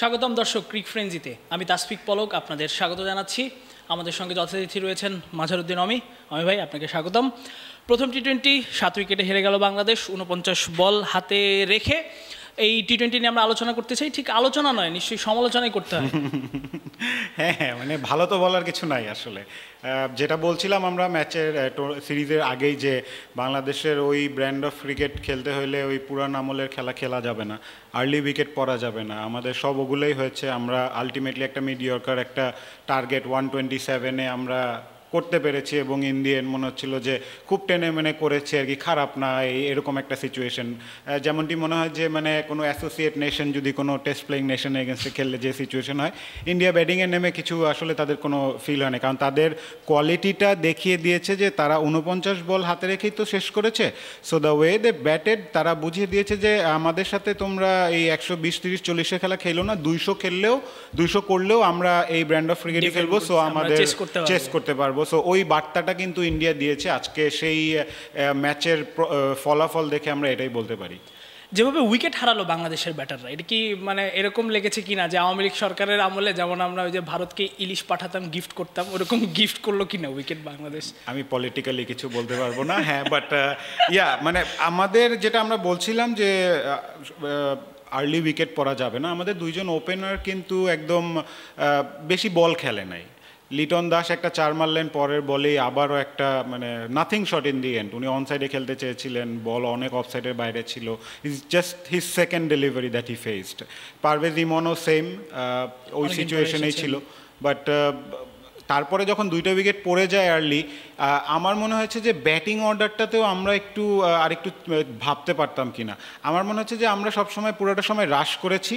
স্বাগতম দর্শক ক্রিক ফ্রেঞ্জিতে আমি তাসফিক পলক আপনাদের স্বাগত জানাচ্ছি আমাদের সঙ্গে যথাতিথি রয়েছেন মাঝারুদ্দিন অমি অমি ভাই আপনাকে স্বাগতম প্রথম টি টোয়েন্টি সাত উইকেটে হেরে গেল বাংলাদেশ উনপঞ্চাশ বল হাতে রেখে এই টি টোয়েন্টি নিয়ে আমরা আলোচনা করতে চাই ঠিক আলোচনা নয় নিশ্চয়ই সমালোচনাই করতে হয় হ্যাঁ হ্যাঁ মানে ভালো তো বলার কিছু নাই আসলে যেটা বলছিলাম আমরা ম্যাচের সিরিজের আগেই যে বাংলাদেশের ওই ব্র্যান্ড অফ ক্রিকেট খেলতে হলে ওই পুরান আমলের খেলা খেলা যাবে না আর্লি উইকেট পড়া যাবে না আমাদের সব ওগুলোই হয়েছে আমরা আলটিমেটলি একটা মিডিয়র্কার একটা টার্গেট ওয়ান টোয়েন্টি সেভেনে আমরা করতে পেরেছি এবং ইন্ডিয়ান মনে হচ্ছিল যে খুব টেনে মেনে করেছে আর কি খারাপ না এই এরকম একটা সিচুয়েশন যেমনটি মনে হয় যে মানে কোনো অ্যাসোসিয়েট নেশন যদি কোনো টেস্ট প্লেয়িং নেশন এগেনস্টে খেললে যে সিচুয়েশন হয় ইন্ডিয়া ব্যাটিংয়ে নেমে কিছু আসলে তাদের কোনো ফিল হয় না কারণ তাদের কোয়ালিটিটা দেখিয়ে দিয়েছে যে তারা উনপঞ্চাশ বল হাতে রেখেই তো শেষ করেছে so the way they batted তারা বুঝিয়ে দিয়েছে যে আমাদের সাথে তোমরা এই একশো বিশ তিরিশ চল্লিশে খেলা খেলো না দুইশো খেললেও দুইশো করলেও আমরা এই ব্র্যান্ড অফ ক্রিকেটই খেলবো সো আমাদের চেস করতে পারবো পারবো সো ওই বার্তাটা কিন্তু ইন্ডিয়া দিয়েছে আজকে সেই ম্যাচের ফলাফল দেখে আমরা এটাই বলতে পারি যেভাবে উইকেট হারালো বাংলাদেশের ব্যাটাররা এটা কি মানে এরকম লেগেছে কি না যে আওয়ামী লীগ সরকারের আমলে যেমন আমরা ওই যে ভারতকে ইলিশ পাঠাতাম গিফট করতাম ওরকম গিফট করলো কি না উইকেট বাংলাদেশ আমি পলিটিক্যালি কিছু বলতে পারবো না হ্যাঁ বাট ইয়া মানে আমাদের যেটা আমরা বলছিলাম যে আর্লি উইকেট পরা যাবে না আমাদের দুইজন ওপেনার কিন্তু একদম বেশি বল খেলে নাই লিটন দাস একটা চার মারলেন পরের বলেই আবারও একটা মানে nothing shot in the end উনি অন সাইডে খেলতে চেয়েছিলেন বল অনেক অফ সাইডের বাইরে ছিল is just his second delivery that he faced Parvez ইমনও সেম ওই সিচুয়েশনেই ছিল বাট তারপরে যখন দুইটা উইকেট পড়ে যায় আর্লি আমার মনে হয়েছে যে ব্যাটিং অর্ডারটাতেও আমরা একটু আর একটু ভাবতে পারতাম কিনা আমার মনে হচ্ছে যে আমরা সবসময় পুরোটা সময় হ্রাস করেছি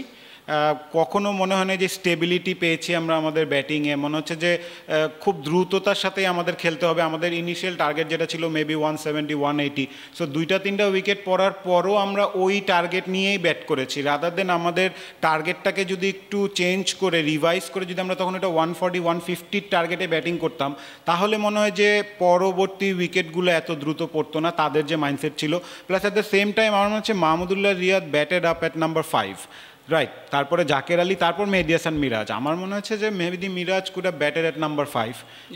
কখনো মনে হয় না যে স্টেবিলিটি পেয়েছি আমরা আমাদের ব্যাটিংয়ে মনে হচ্ছে যে খুব দ্রুততার সাথেই আমাদের খেলতে হবে আমাদের ইনিশিয়াল টার্গেট যেটা ছিল maybe one seventy one eighty so দুইটা তিনটা উইকেট পড়ার পরও আমরা ওই টার্গেট নিয়েই ব্যাট করেছি রাদার দেন আমাদের টার্গেটটাকে যদি একটু চেঞ্জ করে রিভাইজ করে যদি আমরা তখন এটা ওয়ান ফর্টি ওয়ান ফিফটির টার্গেটে ব্যাটিং করতাম তাহলে মনে হয় যে পরবর্তী উইকেটগুলো এত দ্রুত পড়তো না তাদের যে মাইন্ডসেট ছিল plus at the same time আমার মনে হচ্ছে Mahmudullah Riyad batted up at number five right তারপরে জাকের আলী তারপর মেহেদি হাসান মিরাজ আমার মনে হচ্ছে যে Mehedi Miraz could batter at number five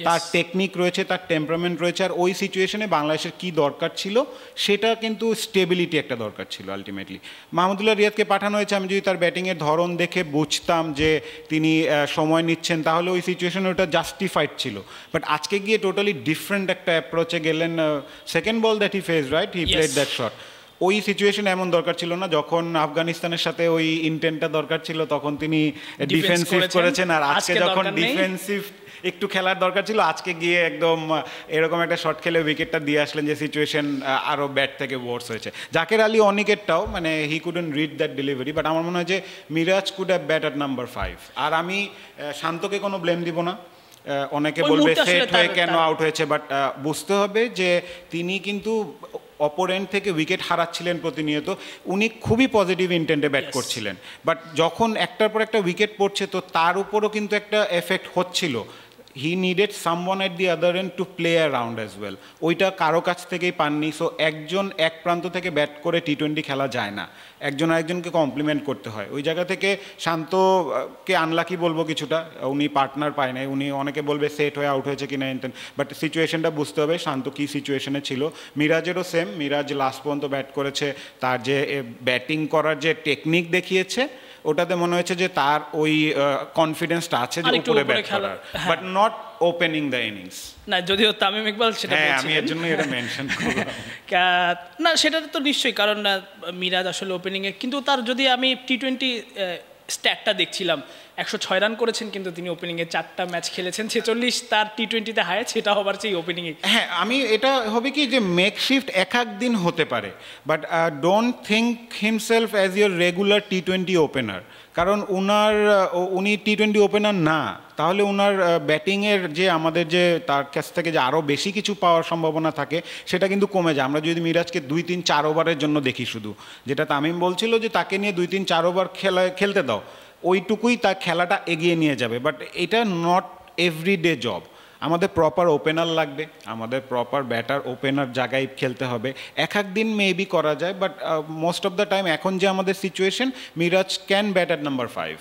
তার টেকনিক রয়েছে তার টেম্পারমেন্ট রয়েছে আর ওই সিচুয়েশনে বাংলাদেশের কি দরকার ছিল সেটা কিন্তু স্টেবিলিটি একটা দরকার ছিল আলটিমেটলি মাহমুদুল্লাহ রিয়াদকে পাঠানো হয়েছে আমি যদি তার ব্যাটিংয়ের ধরন দেখে বুঝতাম যে তিনি সময় নিচ্ছেন তাহলে ওই সিচুয়েশনে ওটা জাস্টিফাইড ছিল বাট আজকে গিয়ে টোটালি ডিফারেন্ট একটা অ্যাপ্রোচে গেলেন second ball that he face right he played that shot ওই সিচুয়েশন এমন দরকার ছিল না যখন আফগানিস্তানের সাথে ওই ইন্টেন্টটা দরকার ছিল তখন তিনি ডিফেন্সিভ করেছেন আর আজকে যখন ডিফেন্সিভ একটু খেলার দরকার ছিল আজকে গিয়ে একদম এরকম একটা শট খেলে উইকেটটা দিয়ে আসলেন যে সিচুয়েশন আরও ব্যাট থেকে ওয়ার্স হয়েছে জাকের আলী অনেকেরটাও মানে he couldn't read that delivery but আমার মনে হয় যে Miraz could have bat at number five আর আমি শান্তকে কোনো ব্লেম দিব না অনেকে বলবে সেট হয়ে কেন আউট হয়েছে বাট বুঝতে হবে যে তিনি কিন্তু এন্ড থেকে উইকেট হারাচ্ছিলেন প্রতিনিয়ত উনি খুবই পজিটিভ ইন্টেন্টে ব্যাট করছিলেন বাট যখন একটার পর একটা উইকেট পড়ছে তো তার উপরও কিন্তু একটা এফেক্ট হচ্ছিল needed someone at the other end to play around as well ওইটা কারো কাছ থেকেই পাননি সো একজন এক প্রান্ত থেকে ব্যাট করে টি টোয়েন্টি খেলা যায় না একজন আরেকজনকে কমপ্লিমেন্ট করতে হয় ওই জায়গা থেকে শান্তকে আনলাকি বলবো কিছুটা উনি পার্টনার পায় নাই উনি অনেকে বলবে সেট হয়ে আউট হয়েছে কিনা ইনটেন বাট সিচুয়েশনটা বুঝতে হবে শান্ত কী সিচুয়েশনে ছিল মিরাজেরও সেম মিরাজ লাস্ট পর্যন্ত ব্যাট করেছে তার যে ব্যাটিং করার যে টেকনিক দেখিয়েছে ওটাতে মনে হয়েছে যে তার ওই কনফিডেন্সটা আছে যে উপরে ব্যাট করার but not opening the innings না যদিও তামিম ইকবাল সেটা হ্যাঁ আমি এর জন্য এটা মেনশন করলাম না সেটা তো নিশ্চয়ই কারণ না মিরাজ আসলে ওপেনিং এ কিন্তু তার যদি আমি টি টোয়েন্টি স্ট্যাটটা দেখছিলাম একশো ছয় রান করেছেন কিন্তু তিনি ওপেনিংয়ে চারটা ম্যাচ খেলেছেন ছেচল্লিশ তার টি টোয়েন্টিতে হায় সেটা হবার চেয়ে ওপেনিংয়ে হ্যাঁ আমি এটা হবে কি যে মেক শিফট এক এক দিন হতে পারে but don't think himself as your regular T twenty opener কারণ ওনার উনি টি টোয়েন্টি ওপেনার না তাহলে ওনার ব্যাটিংয়ের যে আমাদের যে তার কাছ থেকে যে আরও বেশি কিছু পাওয়ার সম্ভাবনা থাকে সেটা কিন্তু কমে যায় আমরা যদি মিরাজকে দুই তিন চার ওভারের জন্য দেখি শুধু যেটা তামিম বলছিল যে তাকে নিয়ে দুই তিন চার ওভার খেলা খেলতে দাও ওইটুকুই তার খেলাটা এগিয়ে নিয়ে যাবে বাট এটা নট এভরিডে জব আমাদের প্রপার ওপেনার লাগবে আমাদের প্রপার ব্যাটার ওপেনার জায়গায় খেলতে হবে এক এক দিন মেবি করা যায় but most of the time এখন যে আমাদের situation Miraz can bat at number five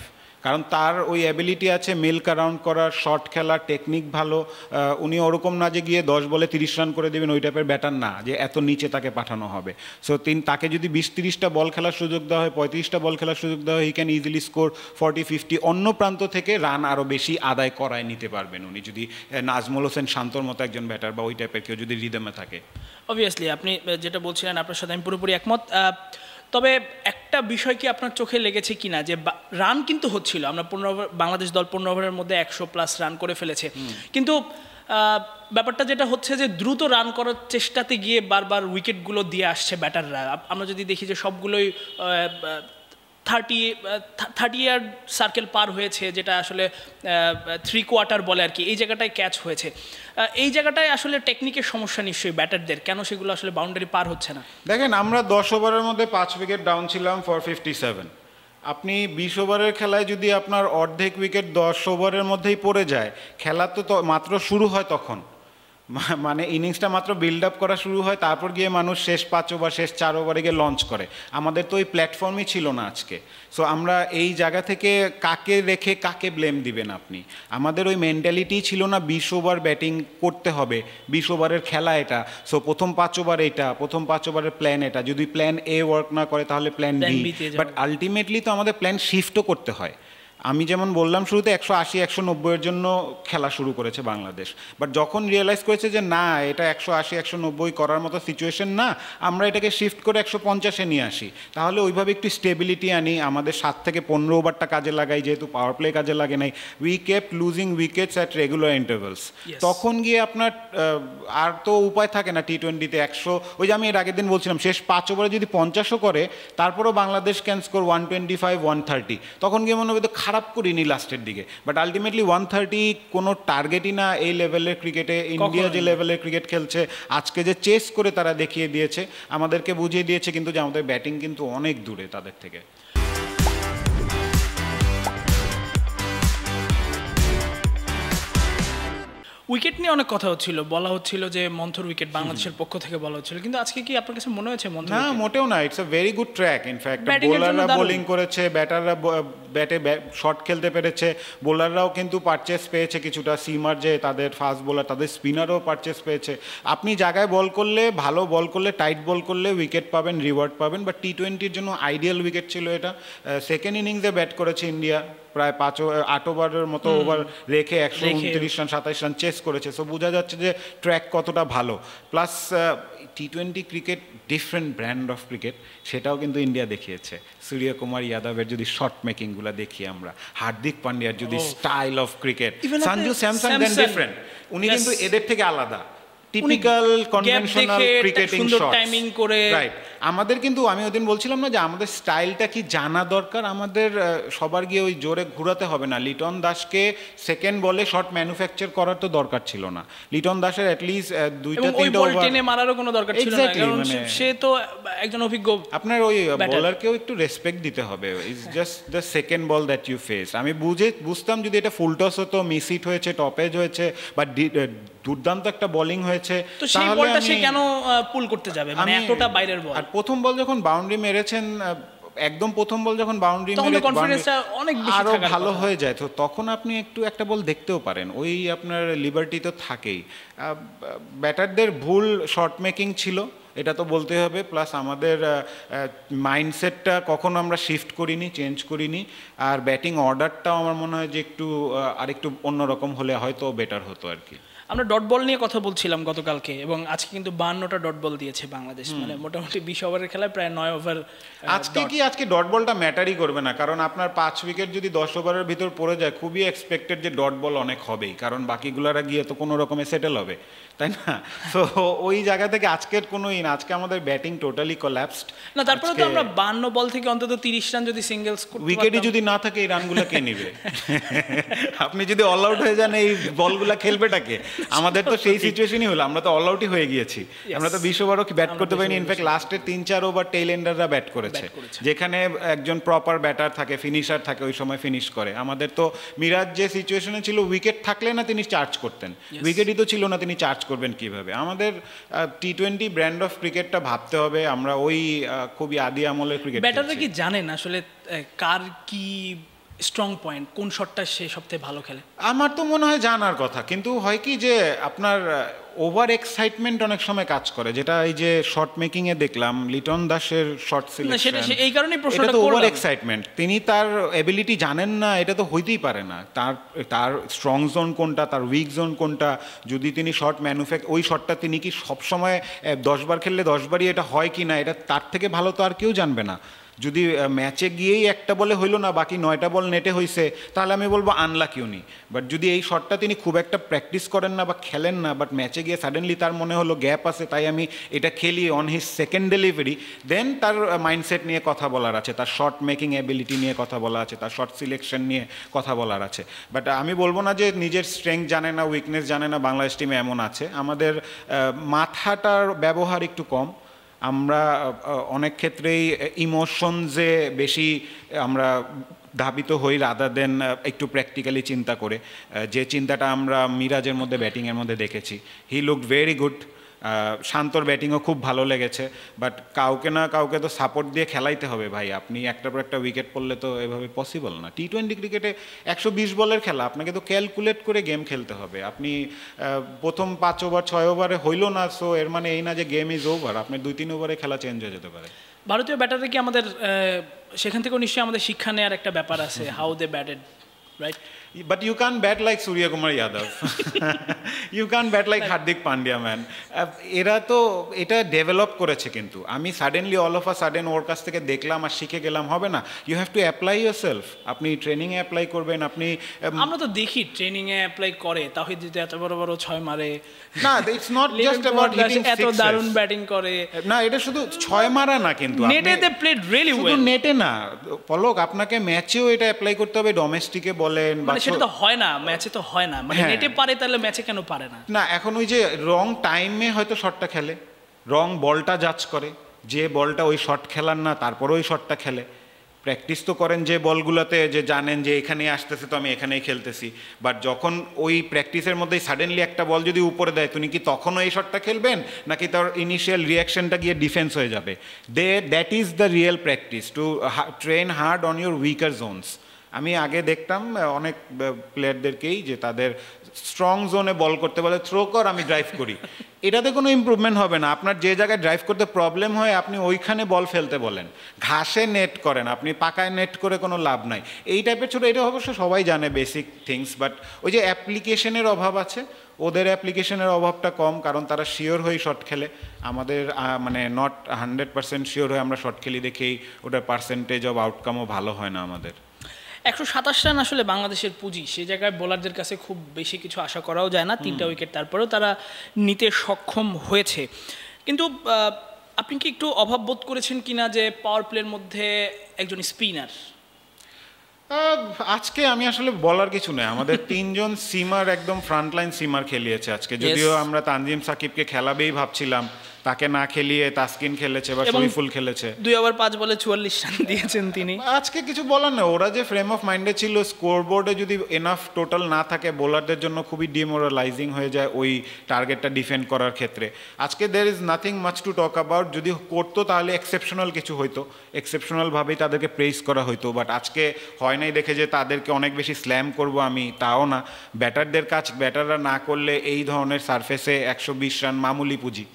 কারণ তার ওই অ্যাবিলিটি আছে মেলক রাউন্ড করার শর্ট খেলা টেকনিক ভালো উনি ওরকম না যে গিয়ে দশ বলে তিরিশ রান করে দেবেন ওই টাইপের ব্যাটার না যে এত নিচে তাকে পাঠানো হবে সো তিন তাকে যদি বিশ তিরিশটা বল খেলার সুযোগ দেওয়া হয় পঁয়ত্রিশটা বল খেলার সুযোগ দেওয়া হয় he can easily score forty fifty অন্য প্রান্ত থেকে রান আরও বেশি আদায় করায় নিতে পারবেন উনি যদি নাজমুল হোসেন শান্তর মতো একজন ব্যাটার বা ওই টাইপের কেউ যদি রিদমে থাকে অবভিয়াসলি আপনি যেটা বলছিলেন আপনার সাথে আমি পুরোপুরি একমত তবে একটা বিষয় কি আপনার চোখে লেগেছে কিনা যে রান কিন্তু হচ্ছিল আমরা পনেরো ওভার বাংলাদেশ দল পনেরো ওভারের মধ্যে একশো প্লাস রান করে ফেলেছে কিন্তু ব্যাপারটা যেটা হচ্ছে যে দ্রুত রান করার চেষ্টাতে গিয়ে বারবার উইকেটগুলো দিয়ে আসছে ব্যাটাররা আমরা যদি দেখি যে সবগুলোই থার্টি থার্টি ইয়ার সার্কেল পার হয়েছে যেটা আসলে থ্রি uh, কোয়ার্টার বলে আর কি এই জায়গাটায় ক্যাচ হয়েছে এই জায়গাটায় আসলে টেকনিকের সমস্যা নিশ্চয়ই ব্যাটারদের কেন সেগুলো আসলে বাউন্ডারি পার হচ্ছে না দেখেন আমরা দশ ওভারের মধ্যে পাঁচ উইকেট ডাউন ছিলাম ফর ফিফটি সেভেন আপনি বিশ ওভারের খেলায় যদি আপনার অর্ধেক উইকেট দশ ওভারের মধ্যেই পড়ে যায় খেলা তো মাত্র শুরু হয় তখন মানে ইনিংসটা মাত্র বিল্ড আপ করা শুরু হয় তারপর গিয়ে মানুষ শেষ পাঁচ ওভার শেষ চার ওভারে গিয়ে লঞ্চ করে আমাদের তো ওই প্ল্যাটফর্মই ছিল না আজকে সো আমরা এই জায়গা থেকে কাকে রেখে কাকে ব্লেম দিবেন আপনি আমাদের ওই মেন্টালিটি ছিল না বিশ ওভার ব্যাটিং করতে হবে বিশ ওভারের খেলা এটা সো প্রথম পাঁচ ওভার এটা প্রথম পাঁচ ওভারের প্ল্যান এটা যদি প্ল্যান এ ওয়ার্ক না করে তাহলে প্ল্যান বি বাট আলটিমেটলি তো আমাদের প্ল্যান শিফটও করতে হয় আমি যেমন বললাম শুরুতে একশো আশি একশো নব্বইয়ের জন্য খেলা শুরু করেছে বাংলাদেশ বাট যখন রিয়েলাইজ করেছে যে না এটা একশো আশি একশো নব্বই করার মতো সিচুয়েশন না আমরা এটাকে শিফট করে একশো পঞ্চাশে নিয়ে আসি তাহলে ওইভাবে একটু স্টেবিলিটি আনি আমাদের সাত থেকে পনেরো ওভারটা কাজে লাগাই যেহেতু পাওয়ার প্লে কাজে লাগে নাই we kept losing wickets at regular intervals তখন গিয়ে আপনার আর তো উপায় থাকে না টি টোয়েন্টিতে একশো ওই যে আমি এর আগের দিন বলছিলাম শেষ পাঁচ ওভারে যদি পঞ্চাশও করে তারপরেও Bangladesh can score one twenty five one thirty তখন গিয়ে মনে হবে তো খারাপ খারাপ করিনি লাস্টের দিকে বাট আলটিমেটলি ওয়ান থার্টি কোনো টার্গেটই না এই লেভেলের ক্রিকেটে ইন্ডিয়া যে লেভেলের ক্রিকেট খেলছে আজকে যে চেস করে তারা দেখিয়ে দিয়েছে আমাদেরকে বুঝিয়ে দিয়েছে কিন্তু যে আমাদের ব্যাটিং কিন্তু অনেক দূরে তাদের থেকে উইকেট নিয়ে অনেক কথা হচ্ছিল বলা হচ্ছিল যে মন্থর উইকেট বাংলাদেশের পক্ষ থেকে বলা হচ্ছিল কিন্তু আজকে কি আপনার কাছে মনে হয়েছে মন্থর না মোটেও না it's a very good track in fact বোলাররা বোলিং করেছে ব্যাটাররা ব্যাটে শট খেলতে পেরেছে বোলাররাও কিন্তু পারচেস পেয়েছে কিছুটা সিমার যে তাদের ফাস্ট বোলার তাদের স্পিনারও পারচেস পেয়েছে আপনি জায়গায় বল করলে ভালো বল করলে টাইট বল করলে উইকেট পাবেন রিওয়ার্ড পাবেন বাট টি টোয়েন্টির জন্য আইডিয়াল উইকেট ছিল এটা সেকেন্ড ইনিংসে ব্যাট করেছে ইন্ডিয়া প্রায় পাঁচ আট ওভারের মতো ওভার রেখে একশো উনত্রিশ রান সাতাইশ রান চেস করেছে সো বোঝা যাচ্ছে যে ট্র্যাক কতটা ভালো plus T twenty cricket different brand of cricket সেটাও কিন্তু ইন্ডিয়া দেখিয়েছে সূর্যকুমার ইয়াদবের যদি শর্ট মেকিংগুলো দেখি আমরা হার্দিক পান্ডিয়ার যদি style of cricket Sanju Samson different উনি কিন্তু এদের থেকে আলাদা টিপিক্যাল কনভেনশনাল ক্রিকেটিং টাইমিং করে রাইট আমাদের কিন্তু আমি ওদিন বলছিলাম না যে আমাদের স্টাইলটা কি জানা দরকার আমাদের সবার গিয়ে ওই জোরে ঘুরাতে হবে না লিটন দাসকে সেকেন্ড বলে শট ম্যানুফ্যাকচার করার তো দরকার ছিল না লিটন দাসের অ্যাটলিস্ট দুইটা তিনটা ওভার টেনে মারারও কোনো দরকার ছিল না কারণ মানে সে তো একজন অভিজ্ঞ আপনার ওই বোলারকেও একটু রেসপেক্ট দিতে হবে is just the second ball that you face আমি বুঝে বুঝতাম যদি এটা ফুল টস হতো মিস হয়েছে টপেজ হয়েছে বা দুর্দান্ত একটা বোলিং হয়েছে কেন পুল করতে যাবে মানে এতটা বাইরের বল আর প্রথম বল যখন বাউন্ডারি মেরেছেন একদম প্রথম বল যখন বাউন্ডারি মেরে অনেক আরো ভালো হয়ে যায় তো তখন আপনি একটু একটা বল দেখতেও পারেন ওই আপনার লিবার্টি তো থাকেই ব্যাটারদের ভুল শর্ট মেকিং ছিল এটা তো বলতে হবে প্লাস আমাদের মাইন্ডসেটটা কখনো আমরা শিফট করিনি চেঞ্জ করিনি আর ব্যাটিং অর্ডারটাও আমার মনে হয় যে একটু আরেকটু অন্যরকম হলে হয়তো বেটার হতো আর কি আমরা ডট বল নিয়ে কথা বলছিলাম গতকালকে এবং আজকে কিন্তু বান্নটা ডট বল দিয়েছে বাংলাদেশ মানে মোটামুটি বিশ ওভারের খেলায় প্রায় নয় ওভার আজকে কি আজকে ডট বলটা ম্যাটারই করবে না কারণ আপনার পাঁচ উইকেট যদি দশ ওভারের ভিতর পড়ে যায় খুবই এক্সপেক্টেড যে ডট বল অনেক হবেই কারণ বাকিগুলারা গিয়ে তো কোনো রকমে সেটেল হবে তাই না তো ওই জায়গা থেকে আজকের কোনো ইন আজকে আমাদের ব্যাটিং টোটালি কোল্যাপসড না তারপরে তো আমরা বান্ন বল থেকে অন্তত তিরিশ রান যদি সিঙ্গেলস উইকেটই যদি না থাকে এই রানগুলো কে নিবে আপনি যদি অল আউট হয়ে যান এই বলগুলা খেলবেটাকে আমাদের তো সেই সিচুয়েশনই হলো আমরা তো অল আউটই হয়ে গিয়েছি আমরা তো বিশ ওভারও ব্যাট করতে পারিনি ইনফ্যাক্ট লাস্টের তিন চার ওভার টেইল ব্যাট করেছে যেখানে একজন প্রপার ব্যাটার থাকে ফিনিশার থাকে ওই সময় ফিনিশ করে আমাদের তো মিরাজ যে সিচুয়েশনে ছিল উইকেট থাকলে না তিনি চার্জ করতেন উইকেটই তো ছিল না তিনি চার্জ করবেন কিভাবে আমাদের টি টোয়েন্টি ব্র্যান্ড অফ ক্রিকেটটা ভাবতে হবে আমরা ওই খুবই আদি আমলের ক্রিকেট ব্যাটাররা কি জানেন আসলে কার কি স্ট্রং পয়েন্ট কোন শটটা সে সবথেকে ভালো খেলে আমার তো মনে হয় জানার কথা কিন্তু হয় কি যে আপনার ওভার এক্সাইটমেন্ট অনেক সময় কাজ করে যেটা এই যে শর্ট মেকিং এ দেখলাম লিটন দাসের শর্ট সিলেকশন এই কারণেই প্রশ্নটা তো ওভার এক্সাইটমেন্ট তিনি তার এবিলিটি জানেন না এটা তো হইতেই পারে না তার তার স্ট্রং জোন কোনটা তার উইক জোন কোনটা যদি তিনি শর্ট ম্যানুফ্যাক্ট ওই শটটা তিনি কি সবসময় দশবার খেললে দশবারই এটা হয় কি না এটা তার থেকে ভালো তো আর কেউ জানবে না যদি ম্যাচে গিয়েই একটা বলে হইলো না বাকি নয়টা বল নেটে হয়েছে তাহলে আমি বলবো আনলাকি উনি বাট যদি এই শটটা তিনি খুব একটা প্র্যাকটিস করেন না বা খেলেন না বাট ম্যাচে গিয়ে সাডেনলি তার মনে হলো গ্যাপ আছে তাই আমি এটা খেলি on his second delivery then তার মাইন্ডসেট নিয়ে কথা বলার আছে তার শর্ট মেকিং অ্যাবিলিটি নিয়ে কথা বলা আছে তার শর্ট সিলেকশন নিয়ে কথা বলার আছে বাট আমি বলবো না যে নিজের স্ট্রেংথ জানে না উইকনেস জানে না বাংলাদেশ টিমে এমন আছে আমাদের মাথাটার ব্যবহার একটু কম আমরা অনেক ক্ষেত্রেই ইমোশন যে বেশি আমরা ধাবিত হই রাদার দেন একটু প্র্যাকটিক্যালি চিন্তা করে যে চিন্তাটা আমরা মিরাজের মধ্যে ব্যাটিংয়ের মধ্যে দেখেছি হি লুক ভেরি গুড শান্তর ব্যাটিংও খুব ভালো লেগেছে বাট কাউকে না কাউকে তো সাপোর্ট দিয়ে খেলাইতে হবে ভাই আপনি একটার পর একটা উইকেট পড়লে তো এভাবে পসিবল না টি টোয়েন্টি ক্রিকেটে একশো বিশ বলের খেলা আপনাকে তো ক্যালকুলেট করে গেম খেলতে হবে আপনি প্রথম পাঁচ ওভার ছয় ওভারে হইল না সো এর মানে এই না যে গেম ইজ ওভার আপনি দুই তিন ওভারে খেলা চেঞ্জ হয়ে যেতে পারে ভারতীয় ব্যাটারে কি আমাদের সেখান থেকেও নিশ্চয়ই আমাদের শিক্ষা নেওয়ার একটা ব্যাপার আছে how they batted right But you can't bat like Surya Kumar Yadav. you can't bat like Hardik Pandya, man. Uh, এরা তো এটা ডেভেলপ করেছে কিন্তু আমি suddenly all of a sudden ওর কাছ থেকে দেখলাম আর শিখে গেলাম হবে না you have to apply yourself আপনি ট্রেনিংয়ে অ্যাপ্লাই করবেন আপনি um, আমরা তো দেখি ট্রেনিংয়ে অ্যাপ্লাই করে তাহিদ যদি এত বড় বড় ছয় মারে না it's not just about hitting এত দারুণ ব্যাটিং করে না এটা শুধু ছয় মারা না কিন্তু নেটে দে প্লেড রিয়েলি ওয়েল নেটে না পলক আপনাকে ম্যাচেও এটা অ্যাপ্লাই করতে হবে ডোমেস্টিকে বলেন বা মানে সেটা তো হয় না ম্যাচে তো হয় না মানে নেটে হ্যাঁ। পারে তাহলে ম্যাচে কেন পারে না না এখন ওই যে রং টাইমে হয়তো শটটা খেলে রং বলটা জাজ করে যে বলটা ওই শট খেলার না তারপরে ওই শটটা খেলে প্র্যাকটিস তো করেন যে বলগুলোতে যে জানেন যে এখানেই আসতেছে তো আমি এখানেই খেলতেছি বাট যখন ওই প্র্যাকটিসের মধ্যেই সাডেনলি একটা বল যদি উপরে দেয় তুমি কি তখনও এই শটটা খেলবেন নাকি তার ইনিশিয়াল রিয়াকশনটা গিয়ে ডিফেন্স হয়ে যাবে they that is the real practice to train hard on your weaker zones আমি আগে দেখতাম অনেক প্লেয়ারদেরকেই যে তাদের স্ট্রং জোনে বল করতে বলে থ্রো কর আমি ড্রাইভ করি এটাতে কোনো ইম্প্রুভমেন্ট হবে না আপনার যে জায়গায় ড্রাইভ করতে প্রবলেম হয় আপনি ওইখানে বল ফেলতে বলেন ঘাসে নেট করেন আপনি পাকায় নেট করে কোনো লাভ নাই এই টাইপের ছোটো এটা অবশ্য সবাই জানে বেসিক থিংস বাট ওই যে অ্যাপ্লিকেশনের অভাব আছে ওদের অ্যাপ্লিকেশনের অভাবটা কম কারণ তারা শিওর হয়ে শর্ট খেলে আমাদের মানে নট হান্ড্রেড পার্সেন্ট শিওর হয়ে আমরা শর্ট খেলি দেখেই ওটার পার্সেন্টেজ অব আউটকামও ভালো হয় না আমাদের একশো সাতাশ রান আসলে বাংলাদেশের পুঁজি সে জায়গায় বোলারদের কাছে খুব বেশি কিছু আশা করাও যায় না তিনটা উইকেট তারপরেও তারা নিতে সক্ষম হয়েছে কিন্তু আপনি কি একটু অভাব বোধ করেছেন কি যে পাওয়ার প্লের মধ্যে একজন স্পিনার আজকে আমি আসলে বলার কিছু নয় আমাদের তিনজন সিমার একদম ফ্রন্টলাইন সিমার খেলিয়েছে আজকে যদিও আমরা তানজিম সাকিবকে খেলাবেই ভাবছিলাম তাকে না খেলিয়ে তাসকিন খেলেছে বা শরীফুল খেলেছে দুই ওভার পাঁচ বলে চুয়াল্লিশ রান দিয়েছেন তিনি আজকে কিছু বলার না ওরা যে ফ্রেম অফ মাইন্ডে ছিল স্কোর বোর্ডে যদি এনাফ টোটাল না থাকে বোলারদের জন্য খুবই ডিমোরালাইজিং হয়ে যায় ওই টার্গেটটা ডিফেন্ড করার ক্ষেত্রে আজকে দের is nothing much to talk about যদি করতো তাহলে এক্সেপশনাল কিছু হইতো এক্সেপশনালভাবেই তাদেরকে প্রেস করা হইতো বাট আজকে হয় নাই দেখে যে তাদেরকে অনেক বেশি স্ল্যাম করব আমি তাও না ব্যাটারদের কাজ ব্যাটাররা না করলে এই ধরনের সারফেসে একশো বিশ রান মামুলি পুঁজি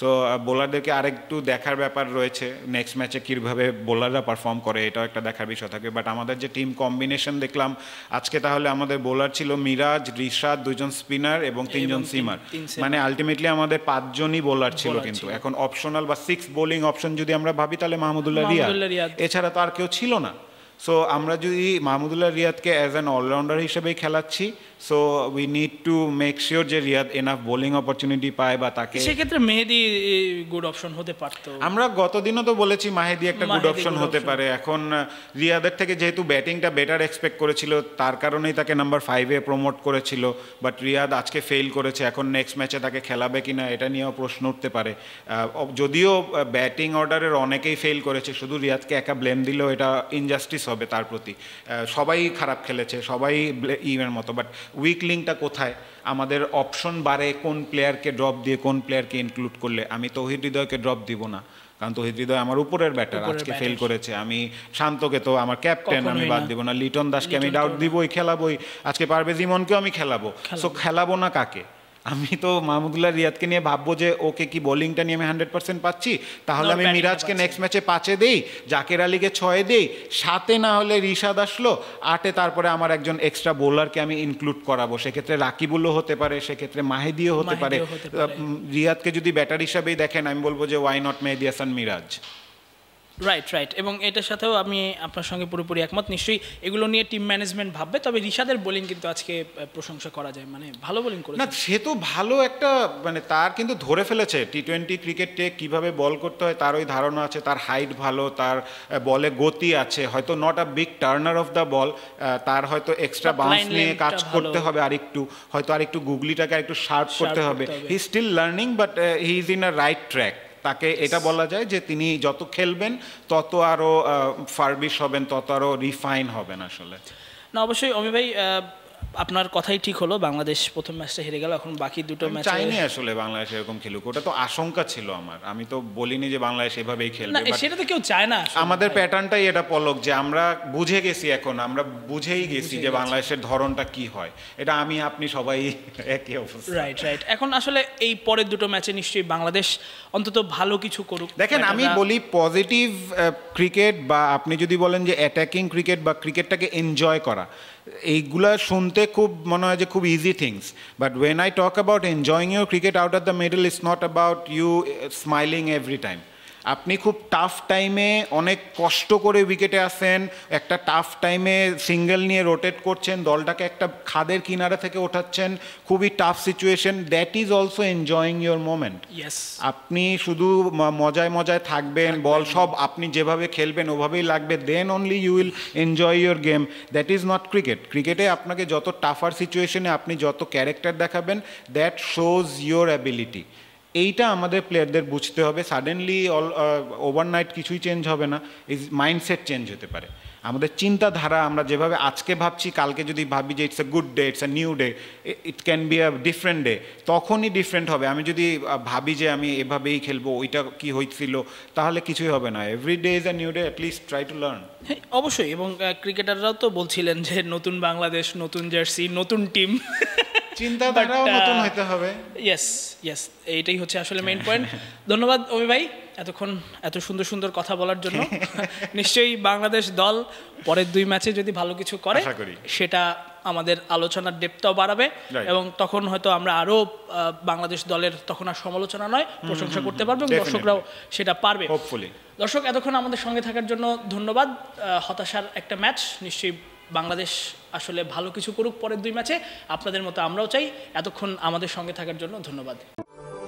সো বোলারদেরকে uh, আরেকটু দেখার ব্যাপার রয়েছে নেক্সট ম্যাচে কীভাবে বোলাররা পারফর্ম করে এটাও একটা দেখার বিষয় থাকে বাট আমাদের যে টিম কম্বিনেশন দেখলাম আজকে তাহলে আমাদের বোলার ছিল মিরাজ রিশাদ দুজন স্পিনার এবং তিনজন সিমার মানে আলটিমেটলি আমাদের পাঁচজনই বোলার ছিল কিন্তু এখন অপশনাল বা সিক্স বোলিং অপশন যদি আমরা ভাবি তাহলে মাহমুদুল্লাহ রিয়াদ এছাড়া তো আর কেউ ছিল না সো আমরা যদি মাহমুদুল্লাহ রিয়াদকে অ্যাজ অ্যান অলরাউন্ডার হিসেবেই খেলাচ্ছি so we need to make sure যে রিয়াদ এনাফ বোলিং অপরচুনিটি পায় বা তাকে সেক্ষেত্রে মেহেদি গুড অপশন হতে পারত আমরা গতদিনও তো বলেছি মাহেদি একটা গুড অপশন হতে পারে এখন রিয়াদের থেকে যেহেতু ব্যাটিংটা বেটার এক্সপেক্ট করেছিল তার কারণেই তাকে নাম্বার ফাইভে প্রমোট করেছিল বাট রিয়াদ আজকে ফেল করেছে এখন নেক্সট ম্যাচে তাকে খেলাবে কিনা এটা নিয়েও প্রশ্ন উঠতে পারে যদিও ব্যাটিং অর্ডারের অনেকেই ফেল করেছে শুধু রিয়াদকে একা ব্লেম দিলেও এটা ইনজাস্টিস হবে তার প্রতি সবাই খারাপ খেলেছে সবাই ইমের মতো বাট উইক লিঙ্কটা কোথায় আমাদের অপশন বারে কোন প্লেয়ারকে ড্রপ দিয়ে কোন প্লেয়ারকে ইনক্লুড করলে আমি তহিদ হৃদয়কে ড্রপ দিব না কারণ তহিদ হৃদয় আমার উপরের ব্যাটার আজকে ফেল করেছে আমি শান্তকে তো আমার ক্যাপ্টেন আমি বাদ দিব না লিটন দাসকে আমি ডাউট দিবই খেলাবই আজকে পারবে ইমনকেও আমি খেলাবো সো খেলাবো না কাকে আমি তো মাহমুদুল্লাহ রিয়াদকে নিয়ে ভাববো যে ওকে কি বোলিংটা নিয়ে আমি হান্ড্রেড পার্সেন্ট পাচ্ছি তাহলে আমি মিরাজকে নেক্সট ম্যাচে পাঁচে দেই জাকের আলীকে ছয়ে দেই সাতে না হলে রিশাদ আসলো আটে তারপরে আমার একজন এক্সট্রা বোলারকে আমি ইনক্লুড করাবো সেক্ষেত্রে রাকিবুলও হতে পারে সেক্ষেত্রে মাহেদিও হতে পারে রিয়াদকে যদি ব্যাটার হিসাবেই দেখেন আমি বলবো যে why not Mehedi Hasan Miraz right right এবং এটার সাথেও আমি আপনার সঙ্গে পুরোপুরি একমত নিশ্চয়ই এগুলো নিয়ে টিম ম্যানেজমেন্ট ভাববে তবে ঋষাদের বোলিং কিন্তু আজকে প্রশংসা করা যায় মানে ভালো বোলিং করে না সে তো ভালো একটা মানে তার কিন্তু ধরে ফেলেছে টি টোয়েন্টি ক্রিকেটে কীভাবে বল করতে হয় তার ওই ধারণা আছে তার হাইট ভালো তার বলে গতি আছে হয়তো not a big turner of the ball তার হয়তো এক্সট্রা বাউন্স নিয়ে কাজ করতে হবে আর একটু হয়তো আর একটু গুগলিটাকে আর একটু শার্প করতে হবে he still learning but he is in a right track তাকে এটা বলা যায় যে তিনি যত খেলবেন তত আরও ফার্বিশ হবেন তত আরও রিফাইন হবেন আসলে না অবশ্যই অমি ভাই আপনার কথাই ঠিক হলো বাংলাদেশ প্রথম ম্যাচটা হেরে গেল এখন বাকি দুটো ম্যাচ চাইনি আসলে বাংলাদেশ এরকম খেলুক ওটা তো আশঙ্কা ছিল আমার আমি তো বলিনি যে বাংলাদেশ এভাবেই খেলবে সেটা তো কেউ চায় না আমাদের প্যাটার্নটাই এটা পলক যে আমরা বুঝে গেছি এখন আমরা বুঝেই গেছি যে বাংলাদেশের ধরনটা কি হয় এটা আমি আপনি সবাই একই অবস্থা রাইট রাইট এখন আসলে এই পরের দুটো ম্যাচে নিশ্চয়ই বাংলাদেশ অন্তত ভালো কিছু করুক দেখেন মানে আমি বলি পজিটিভ ক্রিকেট বা আপনি যদি বলেন যে অ্যাটাকিং ক্রিকেট বা ক্রিকেটটাকে এনজয় করা এইগুলা শুনতে খুব মনে হয় যে খুব easy things but when I talk about enjoying your cricket out of the middle it's not about you smiling every time আপনি খুব টাফ টাইমে অনেক কষ্ট করে উইকেটে আসেন একটা টাফ টাইমে সিঙ্গেল নিয়ে রোটেট করছেন দলটাকে একটা খাদের কিনারা থেকে ওঠাচ্ছেন খুবই tough situation that is also enjoying your moment আপনি শুধু মজায় মজায় থাকবেন বল সব আপনি যেভাবে খেলবেন ওভাবেই লাগবে then only you will enjoy your game that is not cricket ক্রিকেটে আপনাকে যত টাফার সিচুয়েশনে আপনি যত ক্যারেক্টার দেখাবেন দ্যাট শোজ ইউর অ্যাবিলিটি এইটা আমাদের প্লেয়ারদের বুঝতে হবে সাডেনলি অল ওভারনাইট কিছুই চেঞ্জ হবে না এই মাইন্ডসেট চেঞ্জ হতে পারে আমাদের চিন্তাধারা আমরা যেভাবে আজকে ভাবছি কালকে যদি ভাবি যে it's a good day it's a new day it can be a different day তখনই ডিফারেন্ট হবে আমি যদি ভাবি যে আমি এভাবেই খেলবো ওইটা কি হয়েছিল তাহলে কিছুই হবে না every day is a new day at least try to learn হ্যাঁ অবশ্যই এবং ক্রিকেটাররাও তো বলছিলেন যে নতুন বাংলাদেশ নতুন জার্সি নতুন টিম চিন্তাধারাও নতুন uh, হতে হবে ইয়েস ইয়েস এইটাই হচ্ছে আসলে মেইন পয়েন্ট ধন্যবাদ অমি ভাই এতক্ষণ এত সুন্দর সুন্দর কথা বলার জন্য নিশ্চয়ই বাংলাদেশ দল পরের দুই ম্যাচে যদি ভালো কিছু করে সেটা আমাদের আলোচনার ডেপটাও বাড়াবে এবং তখন হয়তো আমরা আরও বাংলাদেশ দলের তখন আর সমালোচনা নয় প্রশংসা করতে পারবে এবং দর্শকরাও সেটা পারবে দর্শক এতক্ষণ আমাদের সঙ্গে থাকার জন্য ধন্যবাদ হতাশার একটা ম্যাচ নিশ্চয়ই বাংলাদেশ আসলে ভালো কিছু করুক পরের দুই ম্যাচে আপনাদের মতো আমরাও চাই এতক্ষণ আমাদের সঙ্গে থাকার জন্য ধন্যবাদ